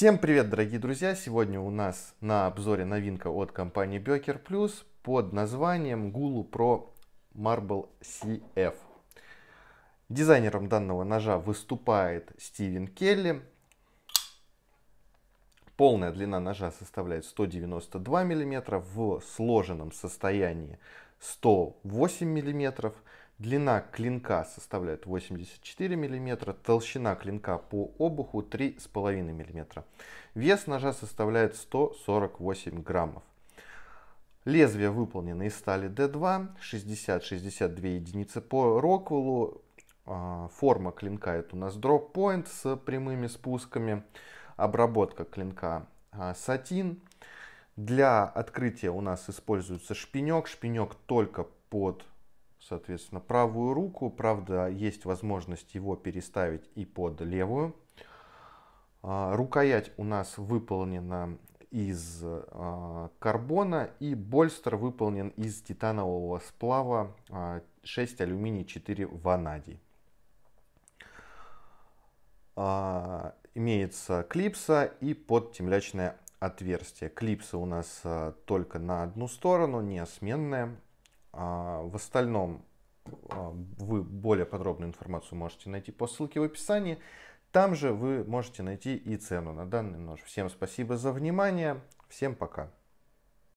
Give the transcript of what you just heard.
Всем привет, дорогие друзья! Сегодня у нас на обзоре новинка от компании Бекер Plus под названием Gulu Pro Marble CF. Дизайнером данного ножа выступает Стивен Келли. Полная длина ножа составляет 192 мм, в сложенном состоянии 108 мм, длина клинка составляет 84 мм, толщина клинка по обуху 3,5 мм. Вес ножа составляет 148 граммов. Лезвие выполнено из стали D2, 60-62 единицы по Роквеллу. А, форма клинка это у нас дроп-поинт с прямыми спусками обработка клинка а, сатин. Для открытия у нас используется шпинек. Шпинек только под, соответственно, правую руку. Правда, есть возможность его переставить и под левую. А, рукоять у нас выполнена из а, карбона и больстер выполнен из титанового сплава 6 алюминий 4 ванадий имеется клипса и подтемлячное отверстие. Клипса у нас а, только на одну сторону, не сменная. А, в остальном а, вы более подробную информацию можете найти по ссылке в описании. Там же вы можете найти и цену на данный нож. Всем спасибо за внимание. Всем пока.